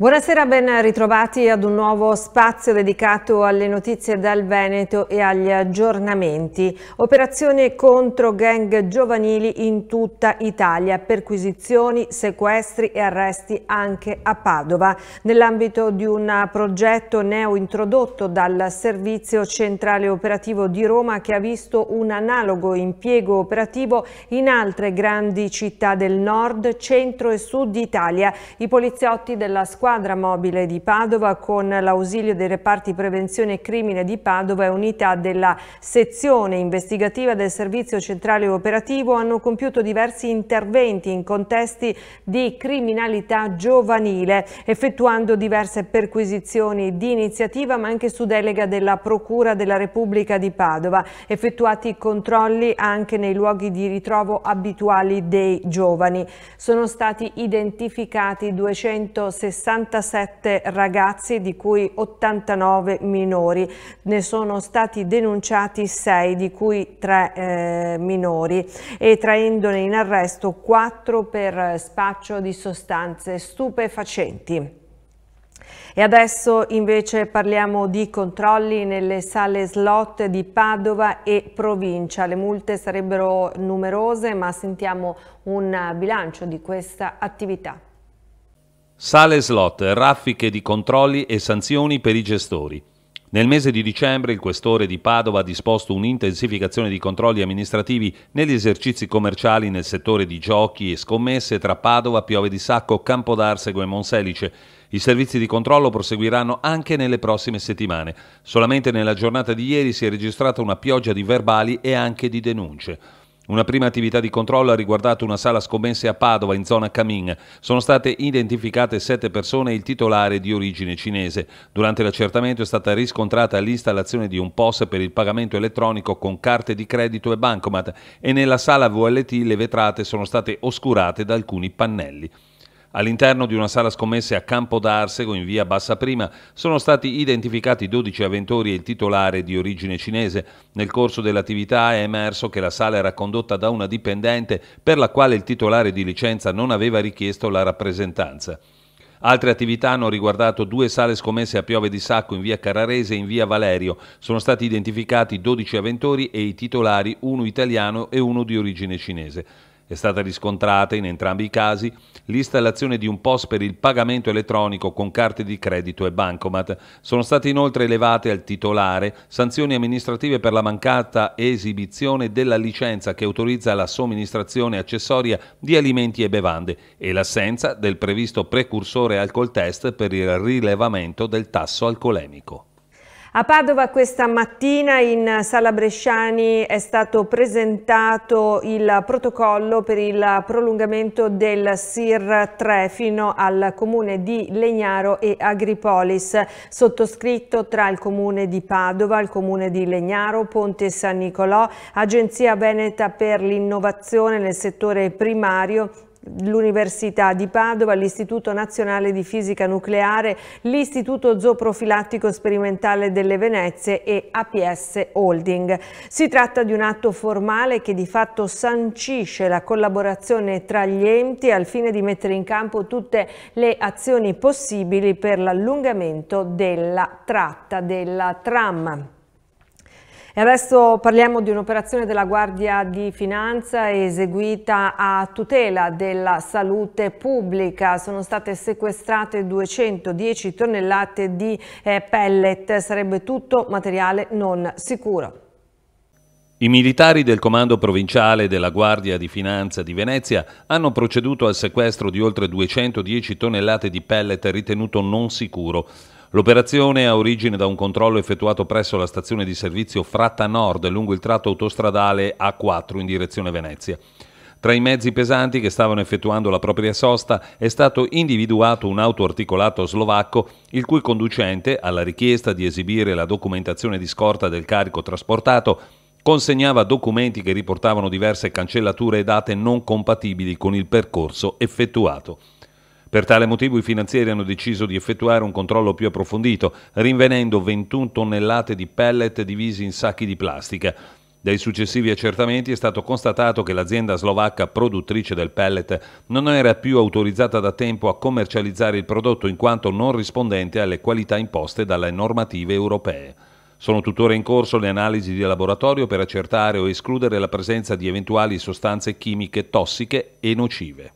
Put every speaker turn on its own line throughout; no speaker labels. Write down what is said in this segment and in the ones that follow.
Buonasera, ben ritrovati ad un nuovo spazio dedicato alle notizie dal Veneto e agli aggiornamenti. Operazione contro gang giovanili in tutta Italia, perquisizioni, sequestri e arresti anche a Padova, nell'ambito di un progetto neo introdotto dal Servizio Centrale Operativo di Roma che ha visto un analogo impiego operativo in altre grandi città del nord, centro e sud Italia. I poliziotti della squadra squadra mobile di Padova con l'ausilio dei reparti prevenzione e crimine di Padova e unità della sezione investigativa del Servizio Centrale Operativo hanno compiuto diversi interventi in contesti di criminalità giovanile, effettuando diverse perquisizioni di iniziativa ma anche su delega della Procura della Repubblica di Padova, effettuati controlli anche nei luoghi di ritrovo abituali dei giovani. Sono stati identificati 260 77 ragazzi, di cui 89 minori. Ne sono stati denunciati 6, di cui 3 eh, minori, e traendone in arresto 4 per spaccio di sostanze stupefacenti. E adesso invece parliamo di controlli nelle sale slot di Padova e provincia. Le multe sarebbero numerose, ma sentiamo un bilancio di questa attività.
Sale slot, raffiche di controlli e sanzioni per i gestori. Nel mese di dicembre il questore di Padova ha disposto un'intensificazione di controlli amministrativi negli esercizi commerciali nel settore di giochi e scommesse tra Padova, Piove di Sacco, Campodarsego e Monselice. I servizi di controllo proseguiranno anche nelle prossime settimane. Solamente nella giornata di ieri si è registrata una pioggia di verbali e anche di denunce. Una prima attività di controllo ha riguardato una sala scommesse a Padova, in zona Camin. Sono state identificate sette persone e il titolare di origine cinese. Durante l'accertamento è stata riscontrata l'installazione di un POS per il pagamento elettronico con carte di credito e bancomat e nella sala VLT le vetrate sono state oscurate da alcuni pannelli. All'interno di una sala scommesse a Campo d'Arsego, in via Bassa Prima, sono stati identificati 12 avventori e il titolare di origine cinese. Nel corso dell'attività è emerso che la sala era condotta da una dipendente per la quale il titolare di licenza non aveva richiesto la rappresentanza. Altre attività hanno riguardato due sale scommesse a Piove di Sacco in via Carrarese e in via Valerio. Sono stati identificati 12 avventori e i titolari, uno italiano e uno di origine cinese. È stata riscontrata in entrambi i casi l'installazione di un POS per il pagamento elettronico con carte di credito e bancomat. Sono state inoltre elevate al titolare sanzioni amministrative per la mancata esibizione della licenza che autorizza la somministrazione accessoria di alimenti e bevande e l'assenza del previsto precursore alcol test per il rilevamento del tasso alcolemico.
A Padova questa mattina in Sala Bresciani è stato presentato il protocollo per il prolungamento del SIR 3 fino al comune di Legnaro e Agripolis, sottoscritto tra il comune di Padova, il comune di Legnaro, Ponte San Nicolò, Agenzia Veneta per l'innovazione nel settore primario l'Università di Padova, l'Istituto Nazionale di Fisica Nucleare, l'Istituto Zooprofilattico Sperimentale delle Venezie e APS Holding. Si tratta di un atto formale che di fatto sancisce la collaborazione tra gli enti al fine di mettere in campo tutte le azioni possibili per l'allungamento della tratta della tram. E adesso parliamo di un'operazione della Guardia di Finanza eseguita a tutela della salute pubblica. Sono state sequestrate 210 tonnellate di eh, pellet, sarebbe tutto materiale non sicuro.
I militari del Comando Provinciale della Guardia di Finanza di Venezia hanno proceduto al sequestro di oltre 210 tonnellate di pellet ritenuto non sicuro. L'operazione ha origine da un controllo effettuato presso la stazione di servizio Fratta Nord lungo il tratto autostradale A4 in direzione Venezia. Tra i mezzi pesanti che stavano effettuando la propria sosta è stato individuato un auto articolato slovacco il cui conducente, alla richiesta di esibire la documentazione di scorta del carico trasportato, consegnava documenti che riportavano diverse cancellature e date non compatibili con il percorso effettuato. Per tale motivo i finanzieri hanno deciso di effettuare un controllo più approfondito, rinvenendo 21 tonnellate di pellet divisi in sacchi di plastica. Dai successivi accertamenti è stato constatato che l'azienda slovacca produttrice del pellet non era più autorizzata da tempo a commercializzare il prodotto in quanto non rispondente alle qualità imposte dalle normative europee. Sono tuttora in corso le analisi di laboratorio per accertare o escludere la presenza di eventuali sostanze chimiche tossiche e nocive.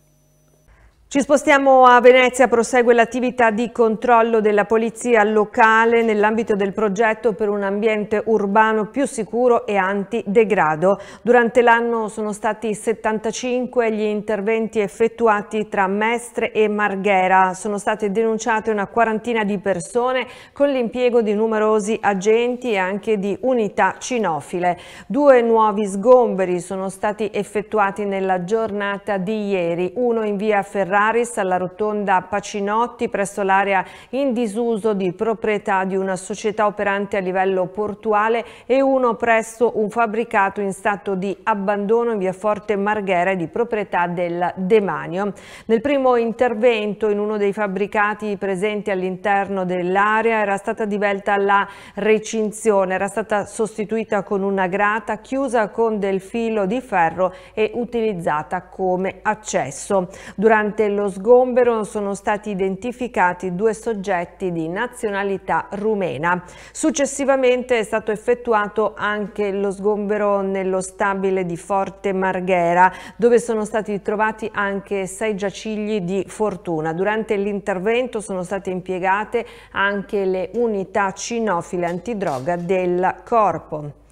Ci spostiamo a Venezia, prosegue l'attività di controllo della polizia locale nell'ambito del progetto per un ambiente urbano più sicuro e antidegrado. Durante l'anno sono stati 75 gli interventi effettuati tra Mestre e Marghera. Sono state denunciate una quarantina di persone con l'impiego di numerosi agenti e anche di unità cinofile. Due nuovi sgomberi sono stati effettuati nella giornata di ieri, uno in via Ferrara Cagliaris alla rotonda Pacinotti presso l'area in disuso di proprietà di una società operante a livello portuale e uno presso un fabbricato in stato di abbandono in via Forte Marghera di proprietà del demanio. Nel primo intervento in uno dei fabbricati presenti all'interno dell'area era stata divelta la recinzione, era stata sostituita con una grata chiusa con del filo di ferro e utilizzata come accesso. Durante dello sgombero sono stati identificati due soggetti di nazionalità rumena. Successivamente è stato effettuato anche lo sgombero nello stabile di Forte Marghera, dove sono stati trovati anche sei giacigli di fortuna. Durante l'intervento sono state impiegate anche le unità cinofile antidroga del corpo.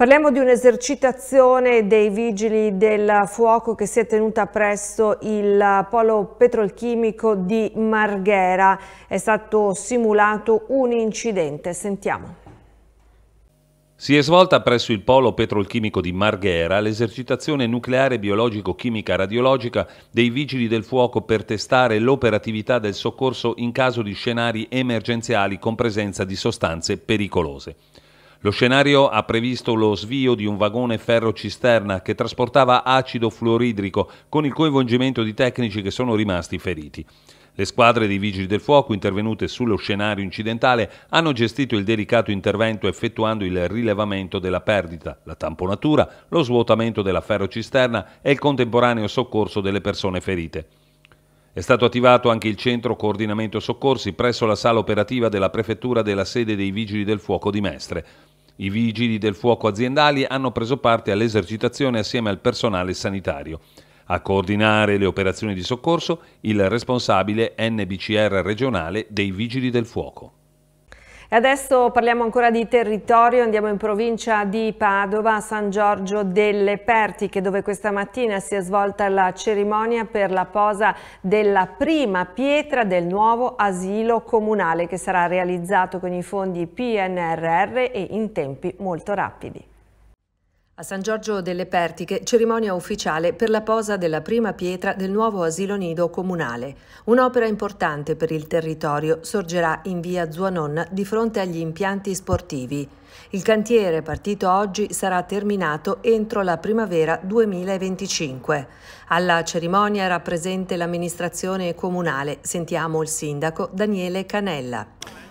Parliamo di un'esercitazione dei vigili del fuoco che si è tenuta presso il polo petrolchimico di Marghera. È stato simulato un incidente, sentiamo.
Si è svolta presso il polo petrolchimico di Marghera l'esercitazione nucleare biologico-chimica radiologica dei vigili del fuoco per testare l'operatività del soccorso in caso di scenari emergenziali con presenza di sostanze pericolose. Lo scenario ha previsto lo svio di un vagone ferro cisterna che trasportava acido fluoridrico con il coinvolgimento di tecnici che sono rimasti feriti. Le squadre dei vigili del fuoco intervenute sullo scenario incidentale hanno gestito il delicato intervento effettuando il rilevamento della perdita, la tamponatura, lo svuotamento della ferrocisterna e il contemporaneo soccorso delle persone ferite. È stato attivato anche il centro coordinamento soccorsi presso la sala operativa della prefettura della sede dei vigili del fuoco di Mestre. I vigili del fuoco aziendali hanno preso parte all'esercitazione assieme al personale sanitario. A coordinare le operazioni di soccorso il responsabile NBCR regionale dei vigili del fuoco.
E adesso parliamo ancora di territorio, andiamo in provincia di Padova, a San Giorgio delle Pertiche, dove questa mattina si è svolta la cerimonia per la posa della prima pietra del nuovo asilo comunale che sarà realizzato con i fondi PNRR e in tempi molto rapidi. A San Giorgio delle Pertiche, cerimonia ufficiale per la posa della prima pietra del nuovo asilo nido comunale. Un'opera importante per il territorio sorgerà in via Zuanon di fronte agli impianti sportivi. Il cantiere partito oggi sarà terminato entro la primavera 2025. Alla cerimonia era presente l'amministrazione comunale. Sentiamo il sindaco Daniele Canella.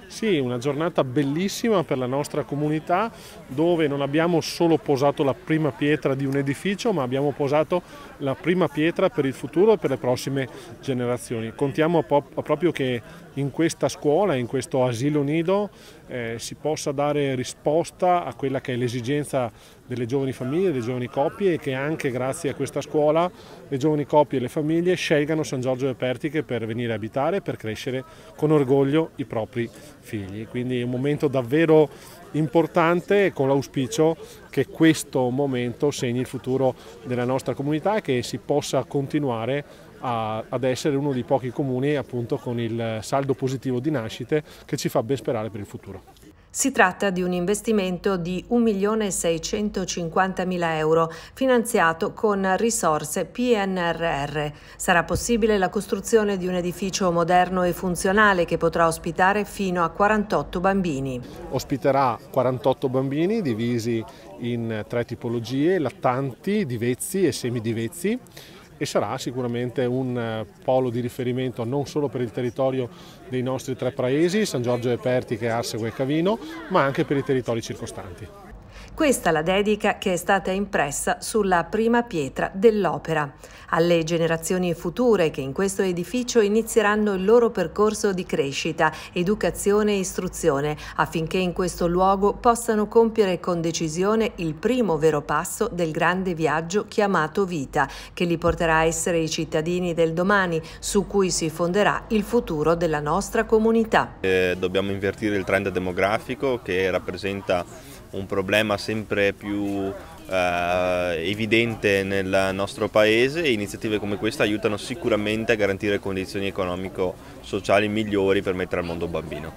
Sì, una giornata bellissima per la nostra comunità dove non abbiamo solo posato la prima pietra di un edificio ma abbiamo posato la prima pietra per il futuro e per le prossime generazioni. Contiamo proprio che in questa scuola, in questo asilo nido, eh, si possa dare risposta a quella che è l'esigenza delle giovani famiglie, delle giovani coppie e che anche grazie a questa scuola le giovani coppie e le famiglie scelgano San Giorgio de Pertiche per venire a abitare, per crescere con orgoglio i propri figli. Quindi è un momento davvero importante con l'auspicio che questo momento segni il futuro della nostra comunità e che si possa continuare a, ad essere uno dei pochi comuni appunto con il saldo positivo di nascite che ci fa ben sperare per il futuro.
Si tratta di un investimento di 1.650.000 euro finanziato con risorse PNRR. Sarà possibile la costruzione di un edificio moderno e funzionale che potrà ospitare fino a 48 bambini.
Ospiterà 48 bambini divisi in tre tipologie, lattanti, divezzi e semidivezzi e sarà sicuramente un eh, polo di riferimento non solo per il territorio dei nostri tre paesi, San Giorgio e Pertiche, Arsego e Cavino, ma anche per i territori circostanti.
Questa la dedica che è stata impressa sulla prima pietra dell'opera, alle generazioni future che in questo edificio inizieranno il loro percorso di crescita, educazione e istruzione, affinché in questo luogo possano compiere con decisione il primo vero passo del grande viaggio chiamato vita, che li porterà a essere i cittadini del domani, su cui si fonderà il futuro della nostra comunità.
Eh, dobbiamo invertire il trend demografico che rappresenta un problema sempre più eh, evidente nel nostro paese e iniziative come questa aiutano sicuramente a garantire condizioni economico-sociali migliori per mettere al mondo un bambino.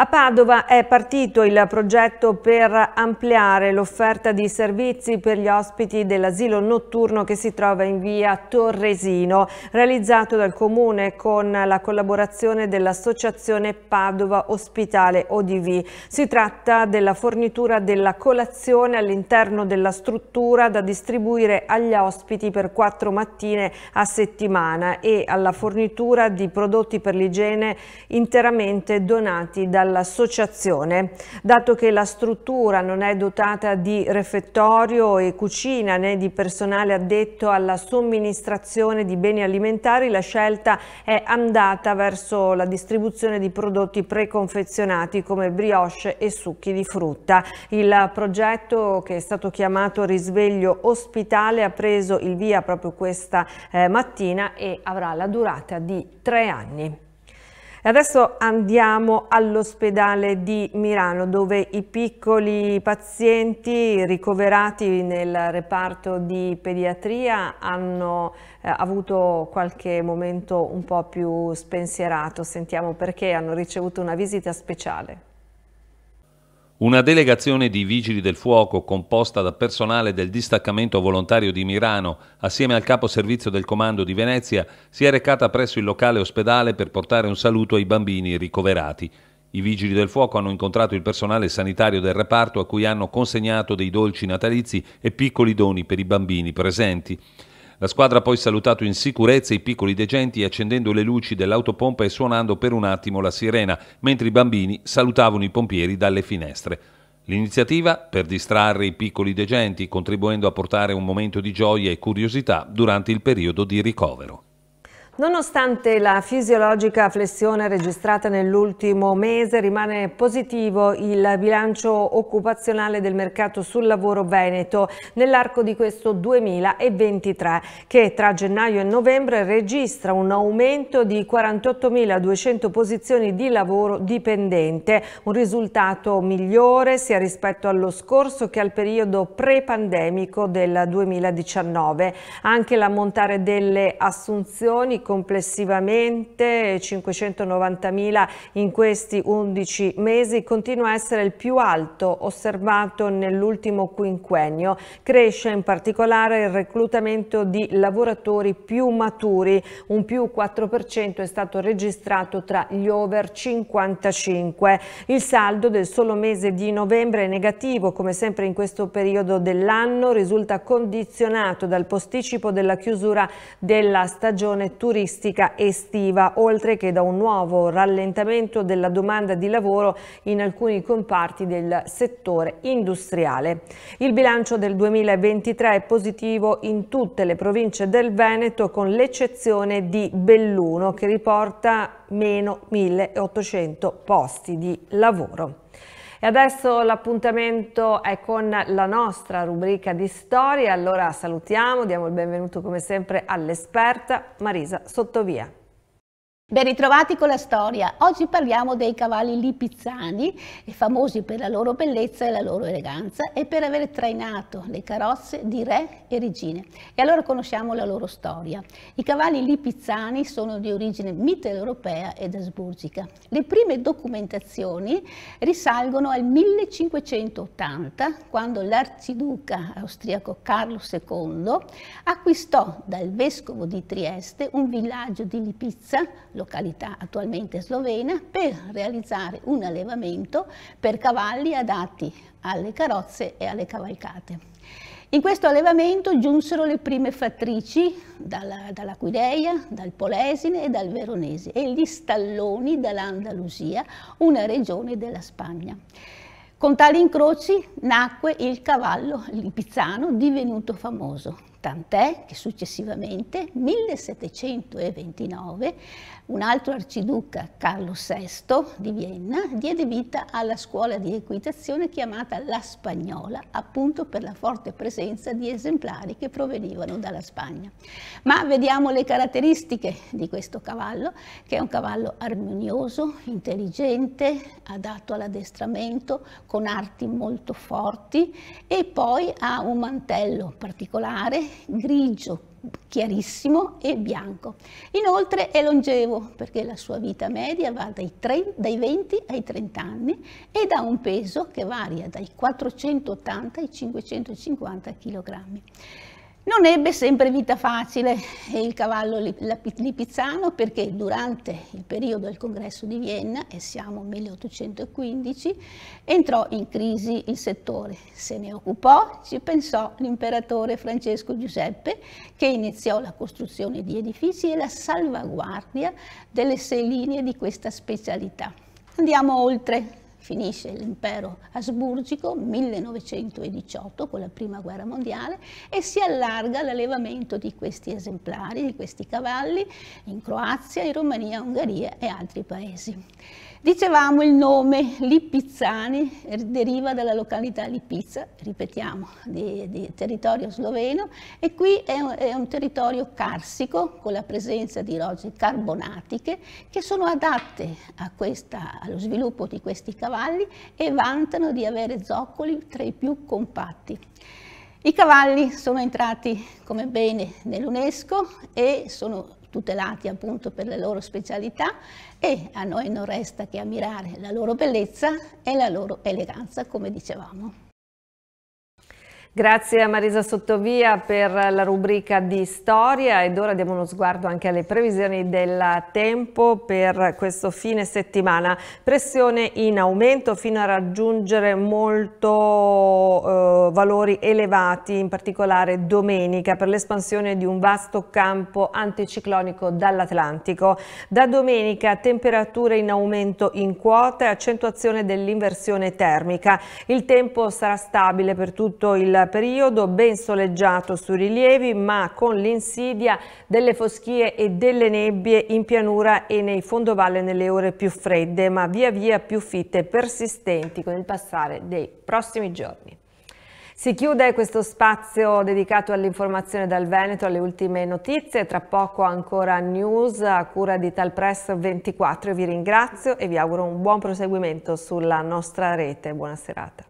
A Padova è partito il progetto per ampliare l'offerta di servizi per gli ospiti dell'asilo notturno che si trova in via Torresino, realizzato dal Comune con la collaborazione dell'Associazione Padova Ospitale ODV. Si tratta della fornitura della colazione all'interno della struttura da distribuire agli ospiti per quattro mattine a settimana e alla fornitura di prodotti per l'igiene interamente donati dalla dall'associazione. Dato che la struttura non è dotata di refettorio e cucina né di personale addetto alla somministrazione di beni alimentari, la scelta è andata verso la distribuzione di prodotti preconfezionati come brioche e succhi di frutta. Il progetto che è stato chiamato Risveglio Ospitale ha preso il via proprio questa eh, mattina e avrà la durata di tre anni adesso andiamo all'ospedale di Milano dove i piccoli pazienti ricoverati nel reparto di pediatria hanno eh, avuto qualche momento un po' più spensierato. Sentiamo perché hanno ricevuto una visita speciale.
Una delegazione di vigili del fuoco composta da personale del distaccamento volontario di Mirano assieme al capo servizio del comando di Venezia si è recata presso il locale ospedale per portare un saluto ai bambini ricoverati. I vigili del fuoco hanno incontrato il personale sanitario del reparto a cui hanno consegnato dei dolci natalizi e piccoli doni per i bambini presenti. La squadra ha poi salutato in sicurezza i piccoli degenti accendendo le luci dell'autopompa e suonando per un attimo la sirena, mentre i bambini salutavano i pompieri dalle finestre. L'iniziativa per distrarre i piccoli degenti, contribuendo a portare un momento di gioia e curiosità durante il periodo di ricovero.
Nonostante la fisiologica flessione registrata nell'ultimo mese, rimane positivo il bilancio occupazionale del mercato sul lavoro veneto nell'arco di questo 2023, che tra gennaio e novembre registra un aumento di 48.200 posizioni di lavoro dipendente, un risultato migliore sia rispetto allo scorso che al periodo pre-pandemico del 2019. Anche l'ammontare delle assunzioni complessivamente 590.000 in questi 11 mesi, continua a essere il più alto osservato nell'ultimo quinquennio. Cresce in particolare il reclutamento di lavoratori più maturi, un più 4% è stato registrato tra gli over 55. Il saldo del solo mese di novembre è negativo, come sempre in questo periodo dell'anno, risulta condizionato dal posticipo della chiusura della stagione turistica turistica estiva, oltre che da un nuovo rallentamento della domanda di lavoro in alcuni comparti del settore industriale. Il bilancio del 2023 è positivo in tutte le province del Veneto con l'eccezione di Belluno che riporta meno 1800 posti di lavoro. E adesso l'appuntamento è con la nostra rubrica di storia, allora salutiamo, diamo il benvenuto come sempre all'esperta Marisa Sottovia.
Ben ritrovati con la storia. Oggi parliamo dei cavalli lipizzani, famosi per la loro bellezza e la loro eleganza e per aver trainato le carrozze di re e regine. E allora conosciamo la loro storia. I cavalli lipizzani sono di origine mitteleuropea ed asburgica. Le prime documentazioni risalgono al 1580, quando l'arciduca austriaco Carlo II acquistò dal vescovo di Trieste un villaggio di Lipizza località attualmente slovena, per realizzare un allevamento per cavalli adatti alle carrozze e alle cavalcate. In questo allevamento giunsero le prime fattrici dalla, dalla Quideia, dal Polesine e dal Veronese e gli stalloni dall'Andalusia, una regione della Spagna. Con tali incroci nacque il cavallo lipizzano divenuto famoso, Tant'è che successivamente, 1729, un altro arciduca, Carlo VI di Vienna, diede vita alla scuola di equitazione chiamata La Spagnola, appunto per la forte presenza di esemplari che provenivano dalla Spagna. Ma vediamo le caratteristiche di questo cavallo, che è un cavallo armonioso, intelligente, adatto all'addestramento, con arti molto forti e poi ha un mantello particolare grigio chiarissimo e bianco. Inoltre è longevo perché la sua vita media va dai, 30, dai 20 ai 30 anni ed ha un peso che varia dai 480 ai 550 kg. Non ebbe sempre vita facile il cavallo lipizzano perché durante il periodo del congresso di Vienna, e siamo 1815, entrò in crisi il settore. Se ne occupò, ci pensò l'imperatore Francesco Giuseppe che iniziò la costruzione di edifici e la salvaguardia delle sei linee di questa specialità. Andiamo oltre finisce l'impero asburgico 1918 con la prima guerra mondiale e si allarga l'allevamento di questi esemplari, di questi cavalli in Croazia, in Romania, Ungheria e altri paesi. Dicevamo il nome Lipizzani eh, deriva dalla località Lipizza, ripetiamo, di, di territorio sloveno e qui è un, è un, territorio carsico con la presenza di rocce carbonatiche che sono adatte questa, allo sviluppo di questi cavalli e vantano di avere zoccoli tra i più compatti. I cavalli sono entrati come bene nell'UNESCO e sono tutelati appunto per le loro specialità e a noi non resta che ammirare la loro bellezza e la loro eleganza, come dicevamo.
Grazie a Marisa Sottovia per la rubrica di storia ed ora diamo uno sguardo anche alle previsioni del tempo per questo fine settimana. Pressione in aumento fino a raggiungere molto eh, valori elevati, in particolare domenica per l'espansione di un vasto campo anticiclonico dall'Atlantico. Da domenica temperature in aumento in quote, accentuazione dell'inversione termica. Il tempo sarà stabile per tutto il periodo, ben soleggiato su rilievi, ma con l'insidia delle foschie e delle nebbie in pianura e nei fondovalle nelle ore più fredde, ma via via più fitte e persistenti con il passare dei prossimi giorni. Si chiude questo spazio dedicato all'informazione dal Veneto, alle ultime notizie, tra poco ancora news a cura di Talpress 24. Vi ringrazio e vi auguro un buon proseguimento sulla nostra rete. Buona serata.